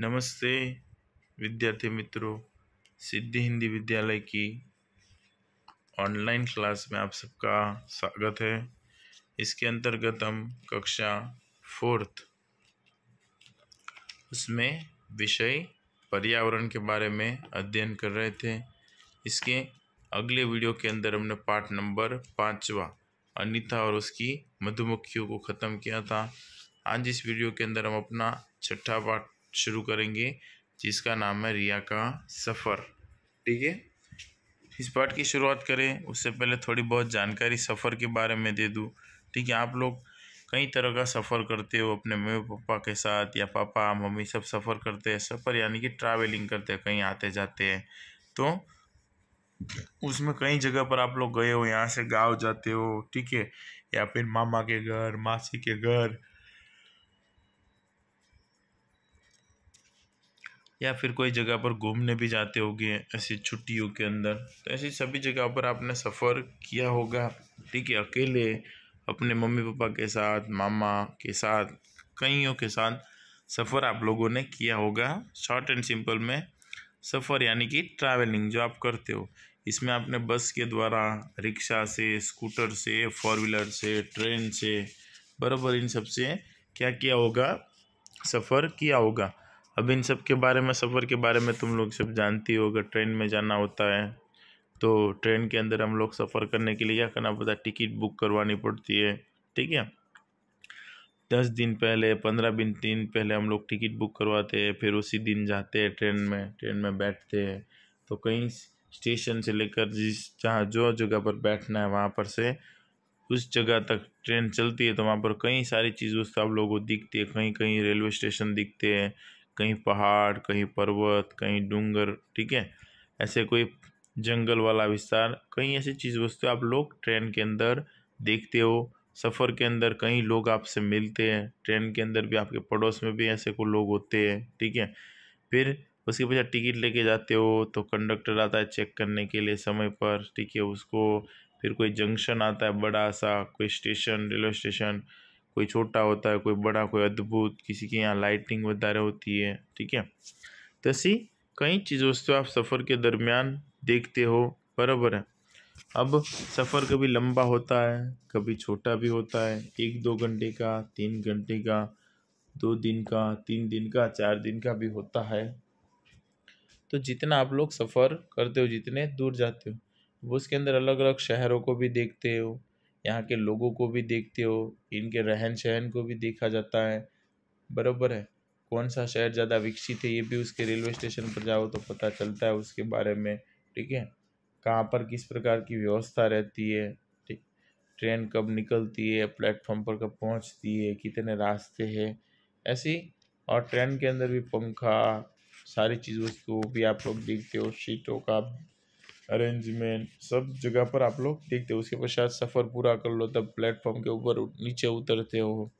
नमस्ते विद्यार्थी मित्रों सिद्धि हिंदी विद्यालय की ऑनलाइन क्लास में आप सबका स्वागत है इसके अंतर्गत हम कक्षा फोर्थ उसमें विषय पर्यावरण के बारे में अध्ययन कर रहे थे इसके अगले वीडियो के अंदर हमने पार्ट नंबर पाँचवा अनिता और उसकी मधुमक्खियों को ख़त्म किया था आज इस वीडियो के अंदर हम अपना छठा पाठ शुरू करेंगे जिसका नाम है रिया का सफ़र ठीक है इस पाठ की शुरुआत करें उससे पहले थोड़ी बहुत जानकारी सफ़र के बारे में दे दूँ ठीक है आप लोग कई तरह का सफ़र करते हो अपने मम्मी पापा के साथ या पापा मम्मी सब सफ़र करते हैं सफ़र यानी कि ट्रैवलिंग करते हैं कहीं आते जाते हैं तो उसमें कई जगह पर आप लोग गए हो यहाँ से गांव जाते हो ठीक है या फिर मामा के घर मासी के घर या फिर कोई जगह पर घूमने भी जाते होंगे ऐसी छुट्टियों के अंदर तो ऐसी सभी जगह पर आपने सफ़र किया होगा ठीक है अकेले अपने मम्मी पापा के साथ मामा के साथ कईयों के साथ सफ़र आप लोगों ने किया होगा शॉर्ट एंड सिंपल में सफ़र यानी कि ट्रैवलिंग जो आप करते हो इसमें आपने बस के द्वारा रिक्शा से स्कूटर से फोर व्हीलर से ट्रेन से बराबर इन सब से क्या किया होगा सफ़र किया होगा अब इन सब के बारे में सफ़र के बारे में तुम लोग सब जानती हो अगर ट्रेन में जाना होता है तो ट्रेन के अंदर हम लोग सफ़र करने के लिए क्या करना पड़ता है टिकट बुक करवानी पड़ती है ठीक है दस दिन पहले पंद्रह दिन तीन पहले हम लोग टिकट बुक करवाते हैं फिर उसी दिन जाते हैं ट्रेन में ट्रेन में बैठते हैं तो कहीं स्टेशन से लेकर जिस जहाँ जो जगह पर बैठना है वहाँ पर से उस जगह तक ट्रेन चलती है तो वहाँ पर कई सारी चीज़ से आप लोगों को दिखती है कहीं कहीं रेलवे स्टेशन दिखते हैं कहीं पहाड़ कहीं पर्वत कहीं डूंगर ठीक है ऐसे कोई जंगल वाला विस्तार कई ऐसी चीज़ वस्तु आप लोग ट्रेन के अंदर देखते हो सफ़र के अंदर कई लोग आपसे मिलते हैं ट्रेन के अंदर भी आपके पड़ोस में भी ऐसे कोई लोग होते हैं ठीक है फिर उसके बजाय टिकट लेके जाते हो तो कंडक्टर आता है चेक करने के लिए समय पर ठीक है उसको फिर कोई जंक्शन आता है बड़ा सा कोई स्टेशन रेलवे स्टेशन कोई छोटा होता है कोई बड़ा कोई अद्भुत किसी के यहाँ लाइटिंग वगैरह होती है ठीक है तो ऐसी कई चीज़ों से आप सफ़र के दरमियान देखते हो बराबर है अब सफ़र कभी लंबा होता है कभी छोटा भी होता है एक दो घंटे का तीन घंटे का दो दिन का तीन दिन का चार दिन का भी होता है तो जितना आप लोग सफ़र करते हो जितने दूर जाते हो वो उसके अंदर अलग अलग शहरों को भी देखते हो यहाँ के लोगों को भी देखते हो इनके रहन सहन को भी देखा जाता है बराबर है कौन सा शहर ज़्यादा विकसित है ये भी उसके रेलवे स्टेशन पर जाओ तो पता चलता है उसके बारे में ठीक है कहाँ पर किस प्रकार की व्यवस्था रहती है ठीक ट्रेन कब निकलती है प्लेटफॉर्म पर कब पहुँचती है कितने रास्ते हैं ऐसी और ट्रेन के अंदर भी पंखा सारी चीज़ों को भी आप लोग देखते हो सीटों का अरेंजमेंट सब जगह पर आप लोग देखते हो उसके पश्चात सफ़र पूरा कर लो तब प्लेटफॉर्म के ऊपर नीचे उतरते हो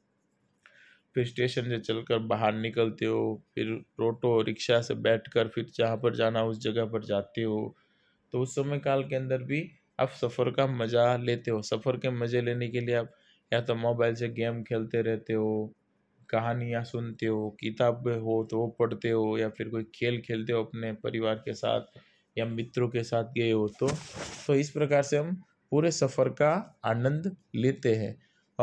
फिर स्टेशन से चलकर बाहर निकलते हो फिर ऑटो रिक्शा से बैठकर फिर जहाँ पर जाना उस जगह पर जाते हो तो उस समय काल के अंदर भी आप सफ़र का मज़ा लेते हो सफ़र के मज़े लेने के लिए आप या तो मोबाइल से गेम खेलते रहते हो कहानियाँ सुनते हो किताब हो तो वो पढ़ते हो या फिर कोई खेल खेलते हो अपने परिवार के साथ या मित्रों के साथ गए हो तो तो इस प्रकार से हम पूरे सफ़र का आनंद लेते हैं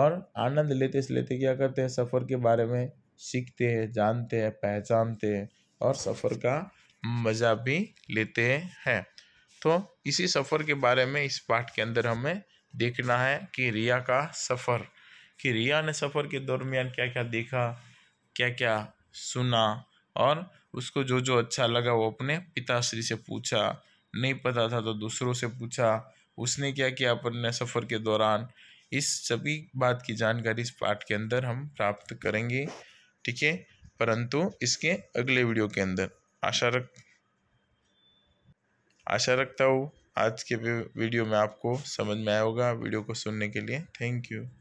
और आनंद लेते लेते क्या करते हैं सफ़र के बारे में सीखते हैं जानते हैं पहचानते हैं और सफ़र का मज़ा भी लेते हैं तो इसी सफ़र के बारे में इस पाठ के अंदर हमें देखना है कि रिया का सफ़र कि रिया ने सफ़र के दरमियान क्या क्या देखा क्या क्या सुना और उसको जो जो अच्छा लगा वो अपने पिताश्री से पूछा नहीं पता था तो दूसरों से पूछा उसने क्या किया अपने सफ़र के दौरान इस सभी बात की जानकारी इस पाठ के अंदर हम प्राप्त करेंगे ठीक है परंतु इसके अगले वीडियो के अंदर आशा रख आशा रखता हूँ आज के वीडियो में आपको समझ में आया होगा वीडियो को सुनने के लिए थैंक यू